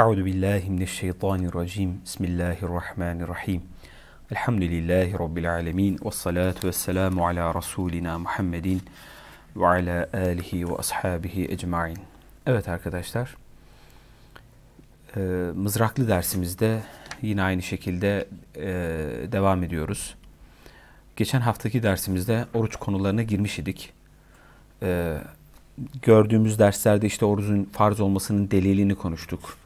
Euzu billahi mineşşeytanirracim. Bismillahirrahmanirrahim. Elhamdülillahi rabbil alamin ve salatu vesselamu ala rasulina Muhammedin ve ala alihi ve ashabihi ecmaîn. Evet arkadaşlar. E, mızraklı dersimizde yine aynı şekilde e, devam ediyoruz. Geçen haftaki dersimizde oruç konularına girmiş idik. E, gördüğümüz derslerde işte orucun farz olmasının delilini konuştuk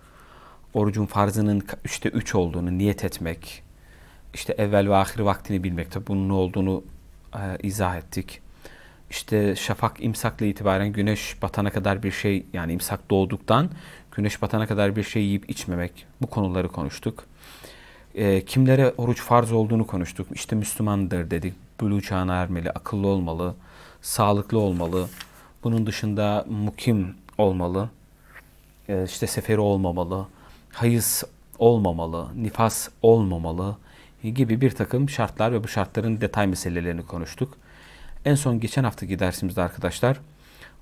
orucun farzının üçte üç olduğunu niyet etmek, işte evvel ve ahir vaktini bilmek, tabi bunun ne olduğunu e, izah ettik. İşte şafak imsakla itibaren güneş batana kadar bir şey yani imsak doğduktan güneş batana kadar bir şey yiyip içmemek bu konuları konuştuk. E, kimlere oruç farz olduğunu konuştuk. İşte Müslümandır dedik. Bülü çağına ermeli, akıllı olmalı, sağlıklı olmalı. Bunun dışında mukim olmalı. E, işte seferi olmamalı hayız olmamalı, nifas olmamalı gibi bir takım şartlar ve bu şartların detay meselelerini konuştuk. En son geçen haftaki dersimizde arkadaşlar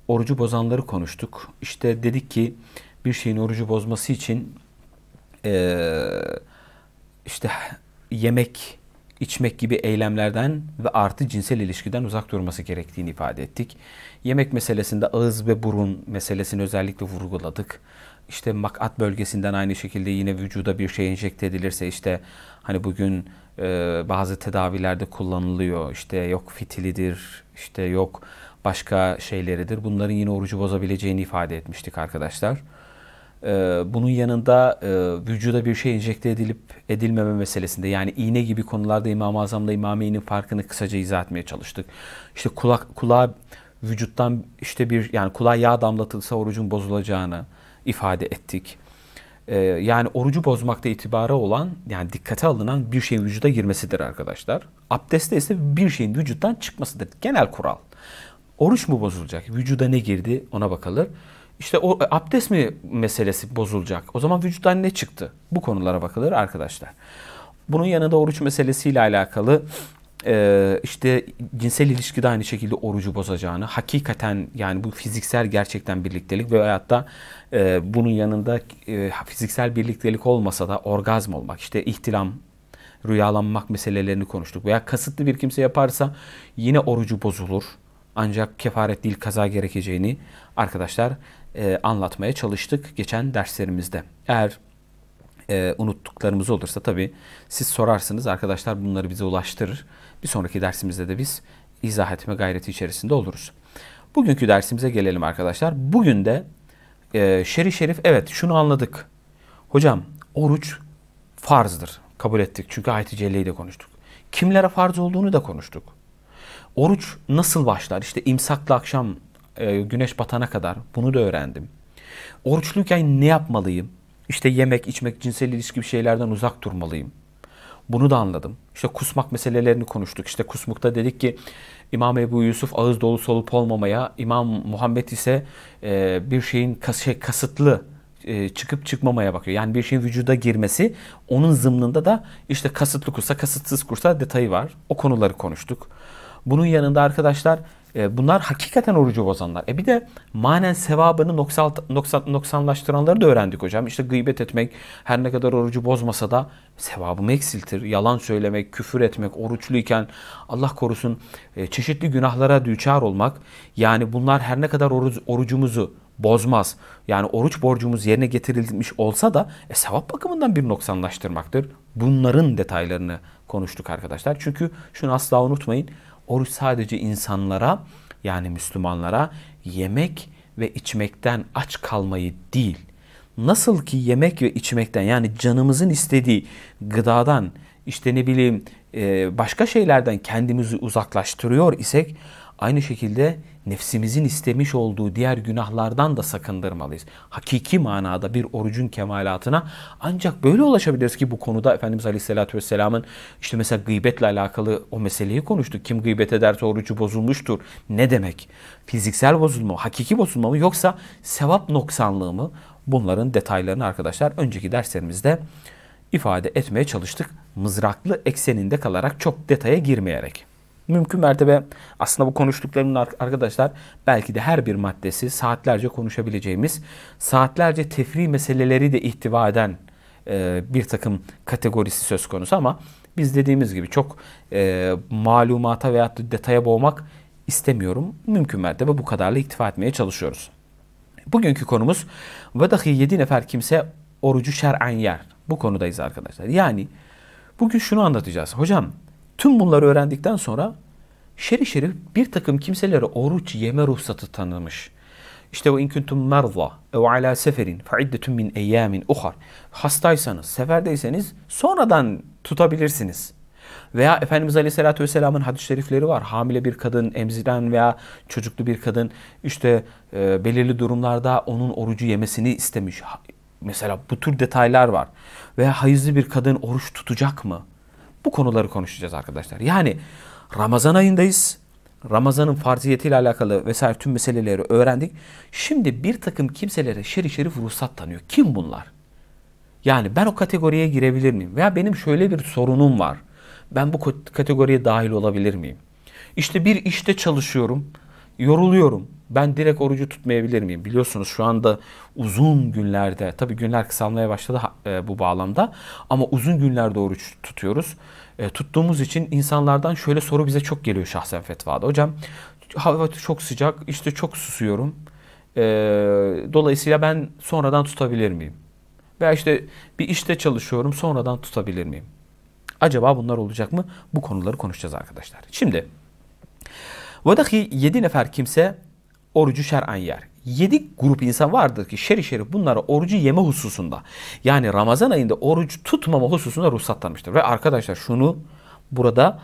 orucu bozanları konuştuk. İşte dedik ki bir şeyin orucu bozması için ee, işte yemek, içmek gibi eylemlerden ve artı cinsel ilişkiden uzak durması gerektiğini ifade ettik. Yemek meselesinde ağız ve burun meselesini özellikle vurguladık işte makat bölgesinden aynı şekilde yine vücuda bir şey enjekte edilirse işte hani bugün e, bazı tedavilerde kullanılıyor. işte yok fitilidir, işte yok başka şeyleridir. Bunların yine orucu bozabileceğini ifade etmiştik arkadaşlar. E, bunun yanında e, vücuda bir şey enjekte edilip edilmeme meselesinde yani iğne gibi konularda İmam-ı Azam'la İmameyn'in farkını kısaca izah etmeye çalıştık. İşte kulak, kulağa vücuttan işte bir yani kulağa yağ damlatılsa orucun bozulacağını, ifade ettik. Ee, yani orucu bozmakta itibara olan yani dikkate alınan bir şeyin vücuda girmesidir arkadaşlar. Abdestte ise bir şeyin vücuttan çıkmasıdır. Genel kural. Oruç mu bozulacak? Vücuda ne girdi ona bakılır. İşte o e, abdest mi meselesi bozulacak? O zaman vücuttan ne çıktı? Bu konulara bakılır arkadaşlar. Bunun yanında oruç meselesiyle alakalı e, işte cinsel ilişkide aynı şekilde orucu bozacağını, hakikaten yani bu fiziksel gerçekten birliktelik ve hatta e, bunun yanında e, fiziksel birliktelik olmasa da orgazm olmak, işte ihtilam, rüyalanmak meselelerini konuştuk. Veya kasıtlı bir kimse yaparsa yine orucu bozulur. Ancak kefaret değil kaza gerekeceğini arkadaşlar e, anlatmaya çalıştık geçen derslerimizde. Eğer e, unuttuklarımız olursa tabii siz sorarsınız. Arkadaşlar bunları bize ulaştırır. Bir sonraki dersimizde de biz izah etme gayreti içerisinde oluruz. Bugünkü dersimize gelelim arkadaşlar. Bugün de e, şeri şerif evet şunu anladık. Hocam oruç farzdır. Kabul ettik. Çünkü ayet-i celleyi de konuştuk. Kimlere farz olduğunu da konuştuk. Oruç nasıl başlar? İşte imsakla akşam e, güneş batana kadar bunu da öğrendim. Oruçluyken ne yapmalıyım? İşte yemek, içmek, cinsel ilişki bir şeylerden uzak durmalıyım. Bunu da anladım. İşte kusmak meselelerini konuştuk. İşte kusmukta dedik ki İmam Ebu Yusuf ağız dolusu olup olmamaya, İmam Muhammed ise e, bir şeyin kas şey, kasıtlı e, çıkıp çıkmamaya bakıyor. Yani bir şeyin vücuda girmesi onun zımnında da işte kasıtlı kursa, kasıtsız kursa detayı var. O konuları konuştuk. Bunun yanında arkadaşlar e, bunlar hakikaten orucu bozanlar. E bir de manen sevabını noksan, noksan, noksanlaştıranları da öğrendik hocam. İşte gıybet etmek her ne kadar orucu bozmasa da sevabımı eksiltir. Yalan söylemek, küfür etmek, oruçluyken Allah korusun e, çeşitli günahlara düçar olmak. Yani bunlar her ne kadar oruc, orucumuzu bozmaz. Yani oruç borcumuz yerine getirilmiş olsa da e, sevap bakımından bir noksanlaştırmaktır. Bunların detaylarını konuştuk arkadaşlar. Çünkü şunu asla unutmayın. Oruç sadece insanlara yani Müslümanlara yemek ve içmekten aç kalmayı değil. Nasıl ki yemek ve içmekten yani canımızın istediği gıdadan işte ne bileyim başka şeylerden kendimizi uzaklaştırıyor isek aynı şekilde nefsimizin istemiş olduğu diğer günahlardan da sakındırmalıyız. Hakiki manada bir orucun kemalatına ancak böyle ulaşabiliriz ki bu konuda Efendimiz Aleyhisselatü Vesselam'ın işte mesela gıybetle alakalı o meseleyi konuştuk. Kim gıybet ederse orucu bozulmuştur. Ne demek? Fiziksel bozulma, hakiki bozulma mı yoksa sevap noksanlığı mı? Bunların detaylarını arkadaşlar önceki derslerimizde ifade etmeye çalıştık. Mızraklı ekseninde kalarak çok detaya girmeyerek mümkün mertebe aslında bu konuştuklarımın arkadaşlar belki de her bir maddesi saatlerce konuşabileceğimiz, saatlerce tefri meseleleri de ihtiva eden e, bir takım kategorisi söz konusu ama biz dediğimiz gibi çok e, malumata veya detaya boğmak istemiyorum. Mümkün mertebe bu kadarla iktifa etmeye çalışıyoruz. Bugünkü konumuz ve dahi yedi nefer kimse orucu şer'an yer. Bu konudayız arkadaşlar. Yani bugün şunu anlatacağız. Hocam Tüm bunları öğrendikten sonra şeri şerif bir takım kimselere oruç yeme ruhsatı tanımış. İşte o inküntüm merza ev ala seferin faiddetüm min eyyamin uhar. Hastaysanız, seferdeyseniz sonradan tutabilirsiniz. Veya Efendimiz Aleyhisselatü Vesselam'ın hadis-i şerifleri var. Hamile bir kadın, emziren veya çocuklu bir kadın işte e, belirli durumlarda onun orucu yemesini istemiş. Mesela bu tür detaylar var. Veya hayızlı bir kadın oruç tutacak mı? Bu konuları konuşacağız arkadaşlar. Yani Ramazan ayındayız. Ramazan'ın farziyetiyle alakalı vesaire tüm meseleleri öğrendik. Şimdi bir takım kimselere şerif şerif ruhsat tanıyor. Kim bunlar? Yani ben o kategoriye girebilir miyim? Veya benim şöyle bir sorunum var. Ben bu kategoriye dahil olabilir miyim? İşte bir işte çalışıyorum yoruluyorum. Ben direkt orucu tutmayabilir miyim? Biliyorsunuz şu anda uzun günlerde, tabii günler kısalmaya başladı e, bu bağlamda ama uzun günlerde oruç tutuyoruz. E, tuttuğumuz için insanlardan şöyle soru bize çok geliyor şahsen fetvada. Hocam hava çok sıcak, işte çok susuyorum. E, dolayısıyla ben sonradan tutabilir miyim? Veya işte bir işte çalışıyorum, sonradan tutabilir miyim? Acaba bunlar olacak mı? Bu konuları konuşacağız arkadaşlar. Şimdi Vadaki yedi nefer kimse orucu şer'an yer. Yedi grup insan vardır ki şerif şerif bunlara orucu yeme hususunda yani Ramazan ayında oruç tutmama hususunda ruhsatlanmıştır. Ve arkadaşlar şunu burada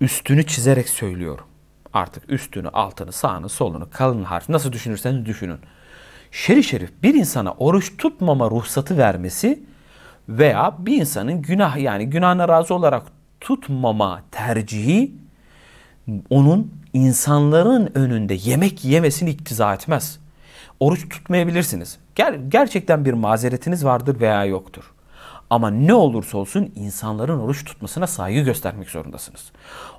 üstünü çizerek söylüyorum. Artık üstünü, altını, sağını, solunu, kalın harf nasıl düşünürseniz düşünün. Şeri şerif bir insana oruç tutmama ruhsatı vermesi veya bir insanın günah yani günahına razı olarak tutmama tercihi onun insanların önünde yemek yemesini iktiza etmez. Oruç tutmayabilirsiniz. Ger gerçekten bir mazeretiniz vardır veya yoktur. Ama ne olursa olsun insanların oruç tutmasına saygı göstermek zorundasınız.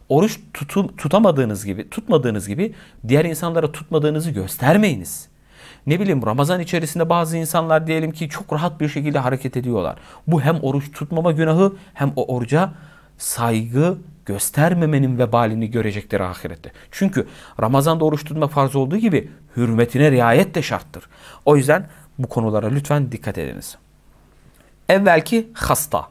Oruç tutum, tutamadığınız gibi, tutmadığınız gibi diğer insanlara tutmadığınızı göstermeyiniz. Ne bileyim Ramazan içerisinde bazı insanlar diyelim ki çok rahat bir şekilde hareket ediyorlar. Bu hem oruç tutmama günahı hem o oruca saygı göstermemenin vebalini görecektir ahirette. Çünkü Ramazan'da oruç tutma farz olduğu gibi hürmetine riayet de şarttır. O yüzden bu konulara lütfen dikkat ediniz. Evvelki hasta.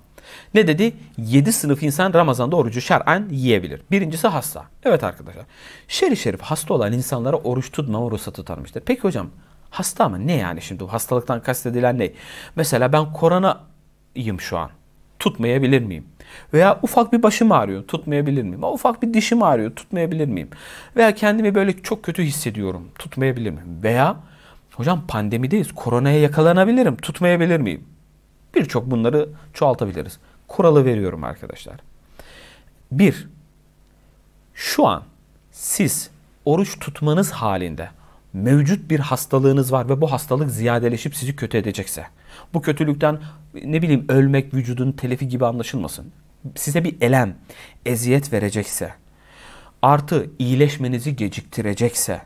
Ne dedi? 7 sınıf insan Ramazan'da orucu şer'an yiyebilir. Birincisi hasta. Evet arkadaşlar. Şerif şerif hasta olan insanlara oruç tutmama ruhsatı tanımıştır. Peki hocam hasta mı? Ne yani şimdi? bu Hastalıktan kastedilen ne? Mesela ben koronayım şu an. Tutmayabilir miyim? Veya ufak bir başım ağrıyor, tutmayabilir miyim? Ufak bir dişim ağrıyor, tutmayabilir miyim? Veya kendimi böyle çok kötü hissediyorum, tutmayabilir miyim? Veya hocam pandemideyiz, koronaya yakalanabilirim, tutmayabilir miyim? Birçok bunları çoğaltabiliriz. Kuralı veriyorum arkadaşlar. Bir, şu an siz oruç tutmanız halinde mevcut bir hastalığınız var ve bu hastalık ziyadeleşip sizi kötü edecekse, bu kötülükten ne bileyim ölmek vücudun telifi gibi anlaşılmasın size bir elem, eziyet verecekse, artı iyileşmenizi geciktirecekse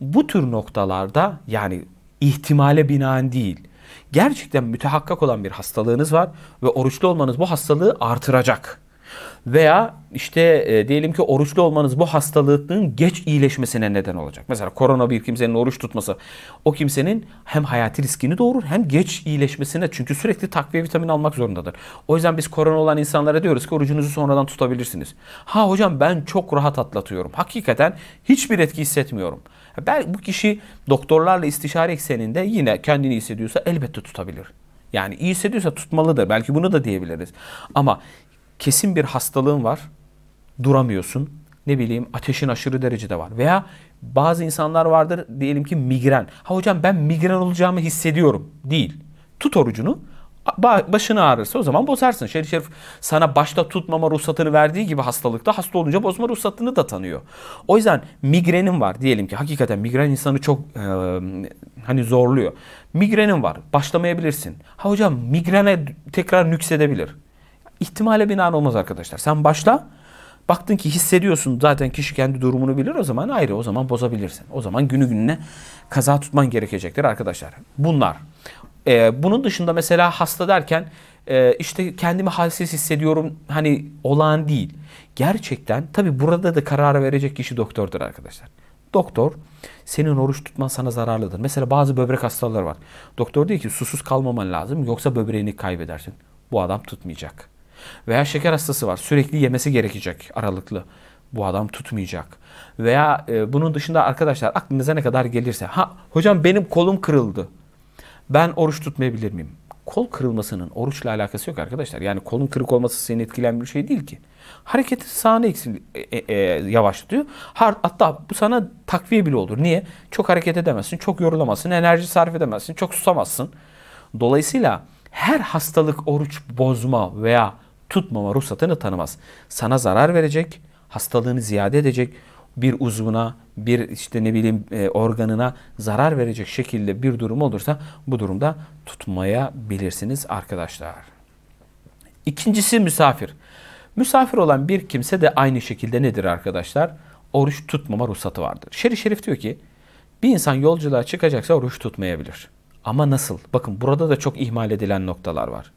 bu tür noktalarda yani ihtimale binaen değil, gerçekten mütehakkak olan bir hastalığınız var ve oruçlu olmanız bu hastalığı artıracak. Veya işte e, diyelim ki oruçlu olmanız bu hastalığın geç iyileşmesine neden olacak. Mesela korona bir kimsenin oruç tutması o kimsenin hem hayati riskini doğurur hem geç iyileşmesine çünkü sürekli takviye vitamin almak zorundadır. O yüzden biz korona olan insanlara diyoruz ki orucunuzu sonradan tutabilirsiniz. Ha hocam ben çok rahat atlatıyorum. Hakikaten hiçbir etki hissetmiyorum. Ben bu kişi doktorlarla istişare ekseninde yine kendini hissediyorsa elbette tutabilir. Yani iyi hissediyorsa tutmalıdır. Belki bunu da diyebiliriz. Ama kesin bir hastalığın var, duramıyorsun. Ne bileyim ateşin aşırı derecede var. Veya bazı insanlar vardır diyelim ki migren. Ha hocam ben migren olacağımı hissediyorum. Değil. Tut orucunu. Başını ağrırsa o zaman bozarsın. Şerif Şerif sana başta tutmama ruhsatını verdiği gibi hastalıkta hasta olunca bozma ruhsatını da tanıyor. O yüzden migrenin var diyelim ki hakikaten migren insanı çok e, hani zorluyor. Migrenin var başlamayabilirsin. Ha hocam migrene tekrar nüksedebilir ihtimale binaen olmaz arkadaşlar. Sen başla. Baktın ki hissediyorsun zaten kişi kendi durumunu bilir o zaman ayrı o zaman bozabilirsin. O zaman günü gününe kaza tutman gerekecektir arkadaşlar. Bunlar. Ee, bunun dışında mesela hasta derken e, işte kendimi halsiz hissediyorum hani olağan değil. Gerçekten tabi burada da karar verecek kişi doktordur arkadaşlar. Doktor senin oruç tutman sana zararlıdır. Mesela bazı böbrek hastaları var. Doktor diyor ki susuz kalmaman lazım yoksa böbreğini kaybedersin. Bu adam tutmayacak. Veya şeker hastası var. Sürekli yemesi gerekecek aralıklı. Bu adam tutmayacak. Veya e, bunun dışında arkadaşlar aklınıza ne kadar gelirse. Ha hocam benim kolum kırıldı. Ben oruç tutmayabilir miyim? Kol kırılmasının oruçla alakası yok arkadaşlar. Yani kolun kırık olması seni etkilen bir şey değil ki. Hareketi sağını eksil, e, e, e, yavaşlatıyor. Hatta bu sana takviye bile olur. Niye? Çok hareket edemezsin, çok yorulamazsın, enerji sarf edemezsin, çok susamazsın. Dolayısıyla her hastalık oruç bozma veya tutmama ruhsatını tanımaz. Sana zarar verecek, hastalığını ziyade edecek, bir uzvuna, bir işte ne bileyim e, organına zarar verecek şekilde bir durum olursa bu durumda tutmayabilirsiniz arkadaşlar. İkincisi misafir. Misafir olan bir kimse de aynı şekilde nedir arkadaşlar? Oruç tutmama ruhsatı vardır. Şerif Şerif diyor ki bir insan yolculuğa çıkacaksa oruç tutmayabilir. Ama nasıl? Bakın burada da çok ihmal edilen noktalar var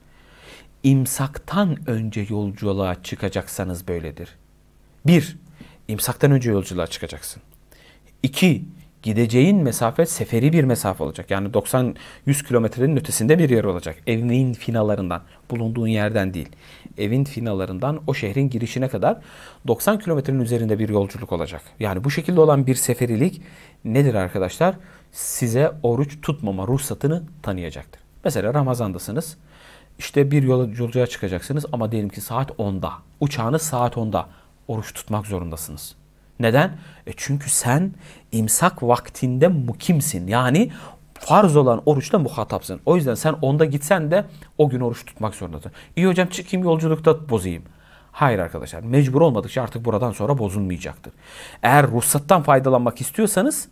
imsaktan önce yolculuğa çıkacaksanız böyledir. Bir, imsaktan önce yolculuğa çıkacaksın. İki, gideceğin mesafe seferi bir mesafe olacak. Yani 90-100 kilometrenin ötesinde bir yer olacak. Evin finalarından, bulunduğun yerden değil. Evin finalarından o şehrin girişine kadar 90 kilometrenin üzerinde bir yolculuk olacak. Yani bu şekilde olan bir seferilik nedir arkadaşlar? Size oruç tutmama ruhsatını tanıyacaktır. Mesela Ramazan'dasınız işte bir yolculuğa çıkacaksınız ama diyelim ki saat 10'da. Uçağınız saat 10'da. Oruç tutmak zorundasınız. Neden? E çünkü sen imsak vaktinde mukimsin. Yani farz olan oruçla muhatapsın. O yüzden sen onda gitsen de o gün oruç tutmak zorundasın. İyi hocam çıkayım yolculukta bozayım. Hayır arkadaşlar mecbur olmadıkça artık buradan sonra bozulmayacaktır. Eğer ruhsattan faydalanmak istiyorsanız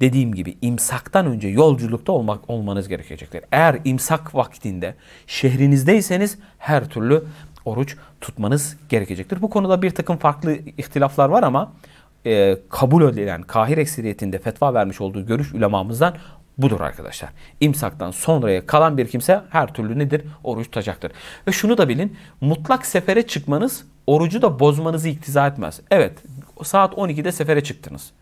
dediğim gibi imsaktan önce yolculukta olmak olmanız gerekecektir. Eğer imsak vaktinde şehrinizdeyseniz her türlü oruç tutmanız gerekecektir. Bu konuda bir takım farklı ihtilaflar var ama e, kabul edilen Kahir ekseriyetinde fetva vermiş olduğu görüş ulemamızdan budur arkadaşlar. İmsaktan sonraya kalan bir kimse her türlü nedir? Oruç tutacaktır. Ve şunu da bilin mutlak sefere çıkmanız orucu da bozmanızı iktiza etmez. Evet saat 12'de sefere çıktınız.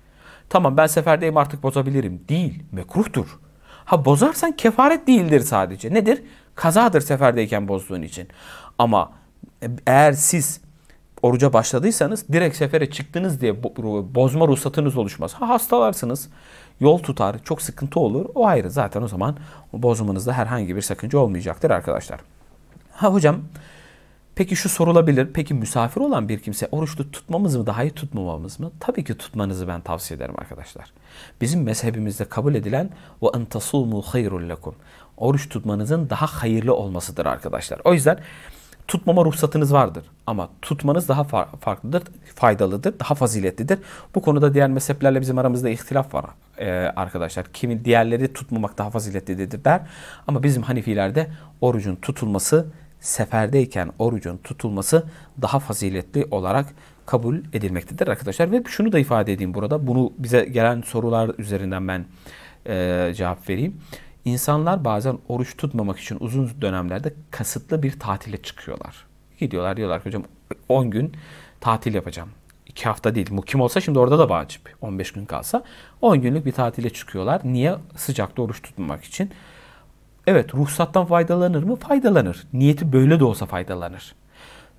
Tamam ben seferdeyim artık bozabilirim. Değil. Mekruhtur. Ha bozarsan kefaret değildir sadece. Nedir? Kazadır seferdeyken bozduğun için. Ama eğer siz oruca başladıysanız direkt sefere çıktınız diye bozma ruhsatınız oluşmaz. Ha hastalarsınız, yol tutar, çok sıkıntı olur. O ayrı zaten o zaman bozmanızda herhangi bir sakınca olmayacaktır arkadaşlar. Ha hocam Peki şu sorulabilir. Peki misafir olan bir kimse oruçlu tutmamız mı daha iyi tutmamamız mı? Tabii ki tutmanızı ben tavsiye ederim arkadaşlar. Bizim mezhebimizde kabul edilen ve en tasumu hayrul lekum. Oruç tutmanızın daha hayırlı olmasıdır arkadaşlar. O yüzden tutmama ruhsatınız vardır ama tutmanız daha far farklıdır, faydalıdır, daha faziletlidir. Bu konuda diğer mezheplerle bizim aramızda ihtilaf var ee, arkadaşlar. Kimin diğerleri tutmamak daha faziletlidir der ama bizim Hanifilerde orucun tutulması seferdeyken orucun tutulması daha faziletli olarak kabul edilmektedir arkadaşlar. Ve şunu da ifade edeyim burada. Bunu bize gelen sorular üzerinden ben e, cevap vereyim. İnsanlar bazen oruç tutmamak için uzun dönemlerde kasıtlı bir tatile çıkıyorlar. Gidiyorlar diyorlar ki hocam 10 gün tatil yapacağım. 2 hafta değil. Mukim olsa şimdi orada da vacip. 15 gün kalsa 10 günlük bir tatile çıkıyorlar. Niye? Sıcakta oruç tutmamak için. Evet ruhsattan faydalanır mı? Faydalanır. Niyeti böyle de olsa faydalanır.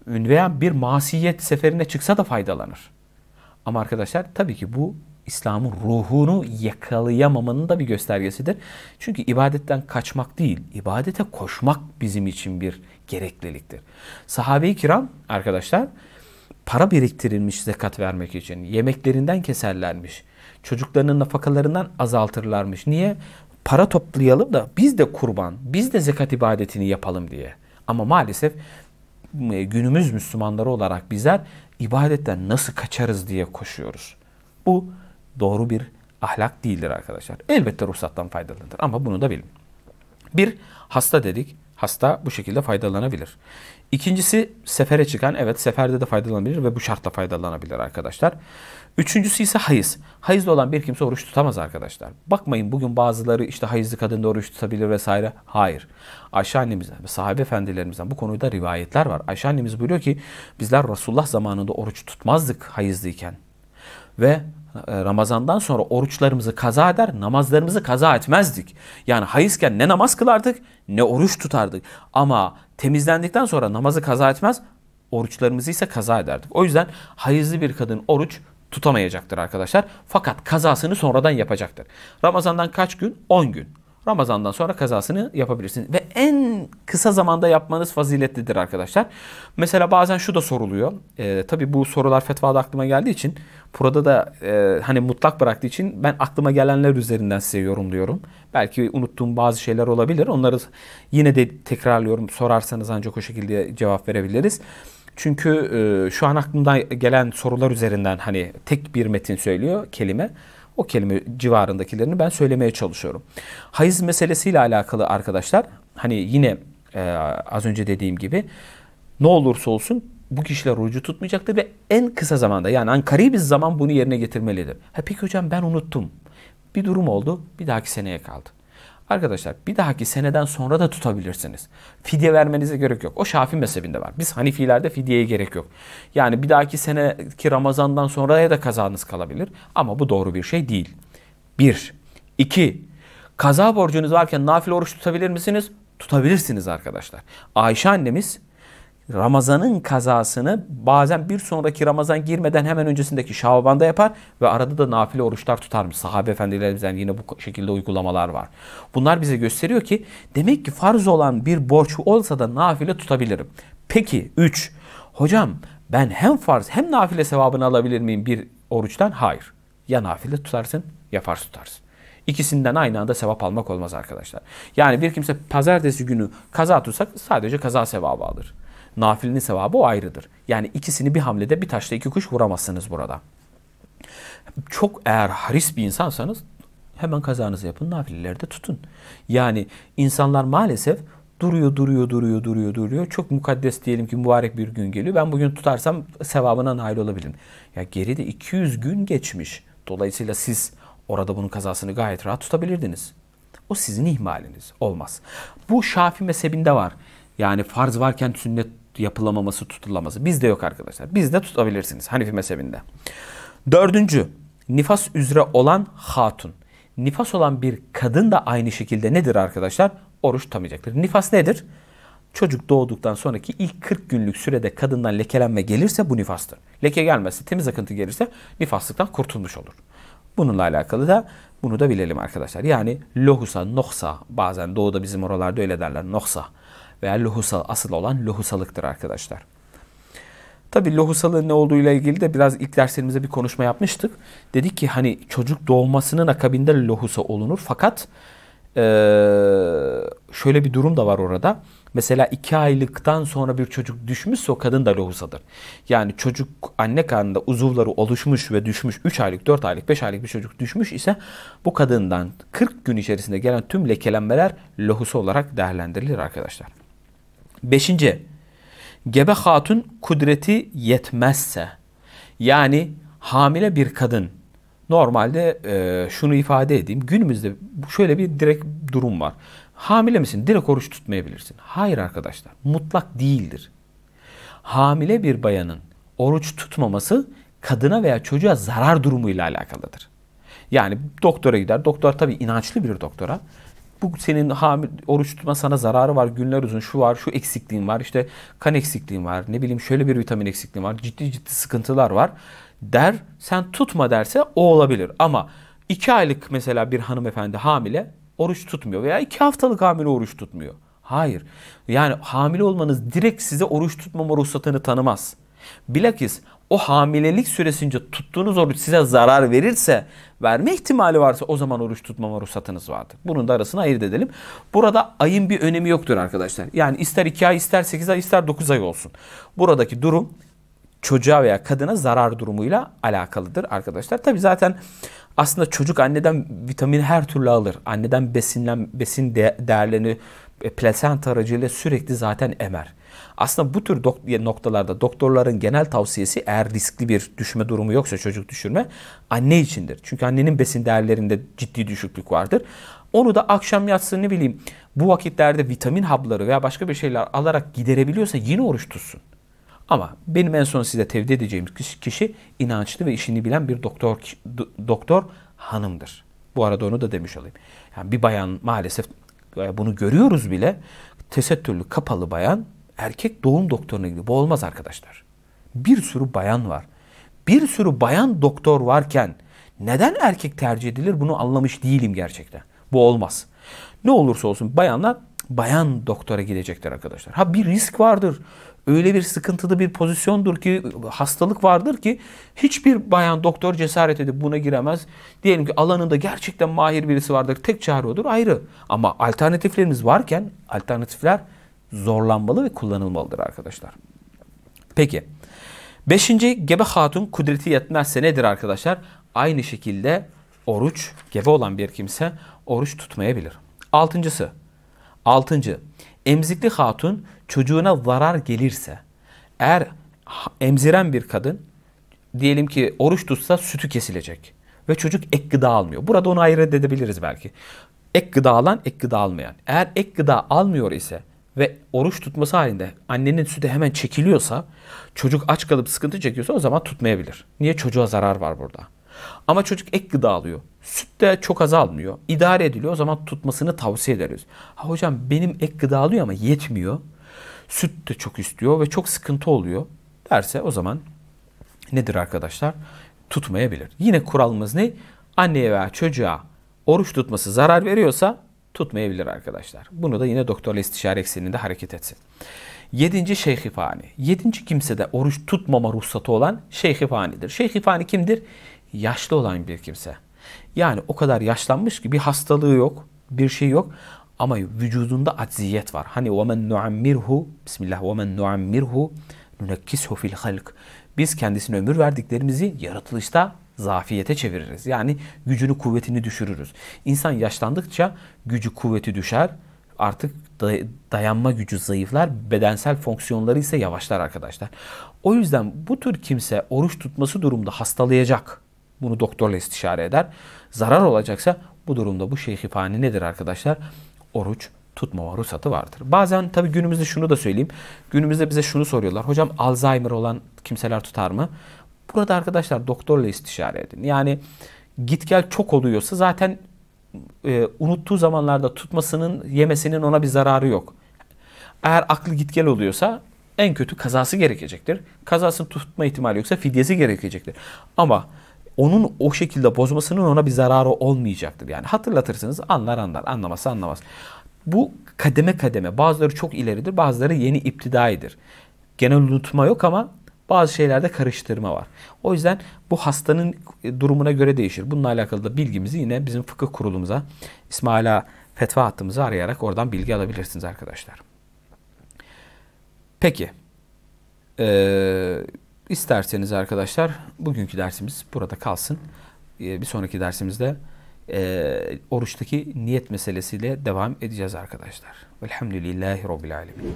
Veya bir masiyet seferine çıksa da faydalanır. Ama arkadaşlar tabii ki bu İslam'ın ruhunu yakalayamamanın da bir göstergesidir. Çünkü ibadetten kaçmak değil, ibadete koşmak bizim için bir gerekliliktir. Sahabe-i kiram arkadaşlar para biriktirilmiş zekat vermek için. Yemeklerinden keserlermiş. Çocuklarının nafakalarından azaltırlarmış. Niye? para toplayalım da biz de kurban, biz de zekat ibadetini yapalım diye. Ama maalesef günümüz Müslümanları olarak bizler ibadetten nasıl kaçarız diye koşuyoruz. Bu doğru bir ahlak değildir arkadaşlar. Elbette ruhsattan faydalanır ama bunu da bilin. Bir, hasta dedik. Hasta bu şekilde faydalanabilir. İkincisi sefere çıkan evet seferde de faydalanabilir ve bu şartla faydalanabilir arkadaşlar. Üçüncüsü ise hayız. Hayızlı olan bir kimse oruç tutamaz arkadaşlar. Bakmayın bugün bazıları işte hayızlı kadın da oruç tutabilir vesaire. Hayır. Ayşe annemizden ve sahabe efendilerimizden bu konuda rivayetler var. Ayşe annemiz buyuruyor ki bizler Resulullah zamanında oruç tutmazdık hayızlıyken. Ve ee, Ramazan'dan sonra oruçlarımızı kaza eder, namazlarımızı kaza etmezdik. Yani hayızken ne namaz kılardık ne oruç tutardık. Ama temizlendikten sonra namazı kaza etmez, oruçlarımızı ise kaza ederdik. O yüzden hayızlı bir kadın oruç tutamayacaktır arkadaşlar. Fakat kazasını sonradan yapacaktır. Ramazan'dan kaç gün? 10 gün. Ramazan'dan sonra kazasını yapabilirsiniz. Ve en kısa zamanda yapmanız faziletlidir arkadaşlar. Mesela bazen şu da soruluyor. E, tabii bu sorular fetvada aklıma geldiği için burada da e, hani mutlak bıraktığı için ben aklıma gelenler üzerinden size yorumluyorum. Belki unuttuğum bazı şeyler olabilir. Onları yine de tekrarlıyorum. Sorarsanız ancak o şekilde cevap verebiliriz. Çünkü e, şu an aklımdan gelen sorular üzerinden hani tek bir metin söylüyor kelime o kelime civarındakilerini ben söylemeye çalışıyorum. Hayız meselesiyle alakalı arkadaşlar hani yine e, az önce dediğim gibi ne olursa olsun bu kişiler orucu tutmayacaktır ve en kısa zamanda yani ankari bir zaman bunu yerine getirmelidir. Ha peki hocam ben unuttum. Bir durum oldu bir dahaki seneye kaldı. Arkadaşlar bir dahaki seneden sonra da tutabilirsiniz. Fidye vermenize gerek yok. O şafii mezhebinde var. Biz Hanifilerde fidyeye gerek yok. Yani bir dahaki seneki Ramazan'dan sonra da kazanız kalabilir. Ama bu doğru bir şey değil. Bir. iki, Kaza borcunuz varken nafile oruç tutabilir misiniz? Tutabilirsiniz arkadaşlar. Ayşe annemiz Ramazan'ın kazasını bazen bir sonraki Ramazan girmeden hemen öncesindeki Şaban'da yapar ve arada da nafile oruçlar tutarmış mı? Sahabe efendilerimizden yine bu şekilde uygulamalar var. Bunlar bize gösteriyor ki demek ki farz olan bir borç olsa da nafile tutabilirim. Peki 3. Hocam ben hem farz hem nafile sevabını alabilir miyim bir oruçtan? Hayır. Ya nafile tutarsın ya farz tutarsın. İkisinden aynı anda sevap almak olmaz arkadaşlar. Yani bir kimse pazartesi günü kaza tutsak sadece kaza sevabı alır. Nafilenin sevabı o ayrıdır. Yani ikisini bir hamlede bir taşla iki kuş vuramazsınız burada. Çok eğer haris bir insansanız hemen kazanızı yapın, nafilelerde tutun. Yani insanlar maalesef duruyor, duruyor, duruyor, duruyor, duruyor. Çok mukaddes diyelim ki mübarek bir gün geliyor. Ben bugün tutarsam sevabına nail olabilirim. Ya geride 200 gün geçmiş. Dolayısıyla siz orada bunun kazasını gayet rahat tutabilirdiniz. O sizin ihmaliniz. Olmaz. Bu Şafi mezhebinde var. Yani farz varken sünnet yapılamaması, tutulaması. Bizde yok arkadaşlar. Bizde tutabilirsiniz Hanefi mezhebinde. Dördüncü, nifas üzere olan hatun. Nifas olan bir kadın da aynı şekilde nedir arkadaşlar? Oruç tutamayacaktır. Nifas nedir? Çocuk doğduktan sonraki ilk 40 günlük sürede kadından lekelenme gelirse bu nifastır. Leke gelmezse, temiz akıntı gelirse nifaslıktan kurtulmuş olur. Bununla alakalı da bunu da bilelim arkadaşlar. Yani lohusa, noksa bazen doğuda bizim oralarda öyle derler. Noksa veya lohusa asıl olan lohusalıktır arkadaşlar. Tabi lohusalığın ne olduğuyla ilgili de biraz ilk derslerimizde bir konuşma yapmıştık. Dedik ki hani çocuk doğmasının akabinde lohusa olunur fakat ee, şöyle bir durum da var orada. Mesela iki aylıktan sonra bir çocuk düşmüşse o kadın da lohusadır. Yani çocuk anne karnında uzuvları oluşmuş ve düşmüş 3 aylık, 4 aylık, 5 aylık bir çocuk düşmüş ise bu kadından 40 gün içerisinde gelen tüm lekelenmeler lohusa olarak değerlendirilir arkadaşlar. Beşinci, gebe hatun kudreti yetmezse yani hamile bir kadın normalde e, şunu ifade edeyim günümüzde şöyle bir direkt durum var. Hamile misin? Direkt oruç tutmayabilirsin. Hayır arkadaşlar mutlak değildir. Hamile bir bayanın oruç tutmaması kadına veya çocuğa zarar durumuyla alakalıdır. Yani doktora gider. Doktor tabii inançlı bir doktora bu senin hamil, oruç tutma sana zararı var, günler uzun, şu var, şu eksikliğin var, işte kan eksikliğin var, ne bileyim şöyle bir vitamin eksikliğin var, ciddi ciddi sıkıntılar var der. Sen tutma derse o olabilir ama iki aylık mesela bir hanımefendi hamile oruç tutmuyor veya iki haftalık hamile oruç tutmuyor. Hayır. Yani hamile olmanız direkt size oruç tutmama ruhsatını tanımaz. Bilakis o hamilelik süresince tuttuğunuz oruç size zarar verirse, verme ihtimali varsa o zaman oruç tutmama ruhsatınız vardır. Bunun da arasını ayırt edelim. Burada ayın bir önemi yoktur arkadaşlar. Yani ister 2 ay, ister 8 ay, ister 9 ay olsun. Buradaki durum çocuğa veya kadına zarar durumuyla alakalıdır arkadaşlar. Tabi zaten aslında çocuk anneden vitamin her türlü alır. Anneden besinlen, besin değerlerini e, plasenta aracıyla sürekli zaten emer. Aslında bu tür dok- noktalarda doktorların genel tavsiyesi eğer riskli bir düşme durumu yoksa çocuk düşürme anne içindir. Çünkü annenin besin değerlerinde ciddi düşüklük vardır. Onu da akşam yatsın ne bileyim bu vakitlerde vitamin hapları veya başka bir şeyler alarak giderebiliyorsa yine oruç tutsun. Ama benim en son size tevdi edeceğim kişi inançlı ve işini bilen bir doktor doktor hanımdır. Bu arada onu da demiş olayım. Yani bir bayan maalesef e, bunu görüyoruz bile. Tesettürlü kapalı bayan erkek doğum doktoruna gidiyor. Bu olmaz arkadaşlar. Bir sürü bayan var. Bir sürü bayan doktor varken neden erkek tercih edilir bunu anlamış değilim gerçekten. Bu olmaz. Ne olursa olsun bayanlar bayan doktora gidecekler arkadaşlar. Ha bir risk vardır. Öyle bir sıkıntılı bir pozisyondur ki hastalık vardır ki hiçbir bayan doktor cesaret edip buna giremez. Diyelim ki alanında gerçekten mahir birisi vardır. Tek çare odur ayrı. Ama alternatiflerimiz varken alternatifler zorlanmalı ve kullanılmalıdır arkadaşlar. Peki. Beşinci gebe hatun kudreti yetmezse nedir arkadaşlar? Aynı şekilde oruç gebe olan bir kimse oruç tutmayabilir. Altıncısı. Altıncı. Emzikli hatun çocuğuna zarar gelirse eğer emziren bir kadın diyelim ki oruç tutsa sütü kesilecek ve çocuk ek gıda almıyor. Burada onu ayırt edebiliriz belki. Ek gıda alan, ek gıda almayan. Eğer ek gıda almıyor ise ve oruç tutması halinde annenin sütü hemen çekiliyorsa çocuk aç kalıp sıkıntı çekiyorsa o zaman tutmayabilir. Niye? Çocuğa zarar var burada. Ama çocuk ek gıda alıyor. Süt de çok az almıyor. İdare ediliyor. O zaman tutmasını tavsiye ederiz. Ha hocam benim ek gıda alıyor ama yetmiyor. Süt de çok istiyor ve çok sıkıntı oluyor derse o zaman nedir arkadaşlar? Tutmayabilir. Yine kuralımız ne? Anneye veya çocuğa oruç tutması zarar veriyorsa tutmayabilir arkadaşlar. Bunu da yine doktorla istişare ekseninde hareket etsin. Yedinci şeyh şeyhifani. Yedinci kimse de oruç tutmama ruhsatı olan şeyh şeyhifanidir. Şeyhifani kimdir? Yaşlı olan bir kimse. Yani o kadar yaşlanmış ki bir hastalığı yok, bir şey yok ama vücudunda acziyet var. Hani وَمَنْ نُعَمِّرْهُ Bismillah وَمَنْ نُعَمِّرْهُ نُنَكِّسْهُ fil halk. Biz kendisine ömür verdiklerimizi yaratılışta zafiyete çeviririz. Yani gücünü kuvvetini düşürürüz. İnsan yaşlandıkça gücü kuvveti düşer. Artık dayanma gücü zayıflar, bedensel fonksiyonları ise yavaşlar arkadaşlar. O yüzden bu tür kimse oruç tutması durumda hastalayacak. Bunu doktorla istişare eder. Zarar olacaksa bu durumda bu şeyhifani nedir arkadaşlar? Oruç tutmama ruhsatı vardır. Bazen tabi günümüzde şunu da söyleyeyim. Günümüzde bize şunu soruyorlar. Hocam Alzheimer olan kimseler tutar mı? Burada arkadaşlar doktorla istişare edin. Yani git gel çok oluyorsa zaten e, unuttuğu zamanlarda tutmasının, yemesinin ona bir zararı yok. Eğer aklı git gel oluyorsa en kötü kazası gerekecektir. Kazasını tutma ihtimali yoksa fidyesi gerekecektir. Ama onun o şekilde bozmasının ona bir zararı olmayacaktır. Yani hatırlatırsınız anlar anlar, anlaması anlamaz. Bu kademe kademe bazıları çok ileridir, bazıları yeni iptidaidir. Genel unutma yok ama bazı şeylerde karıştırma var. O yüzden bu hastanın e, durumuna göre değişir. Bununla alakalı da bilgimizi yine bizim fıkıh kurulumuza, İsmaila fetva hattımızı arayarak oradan bilgi alabilirsiniz arkadaşlar. Peki. Ee, isterseniz arkadaşlar bugünkü dersimiz burada kalsın. Ee, bir sonraki dersimizde e, oruçtaki niyet meselesiyle devam edeceğiz arkadaşlar. Velhamdülillahi Rabbil Alemin.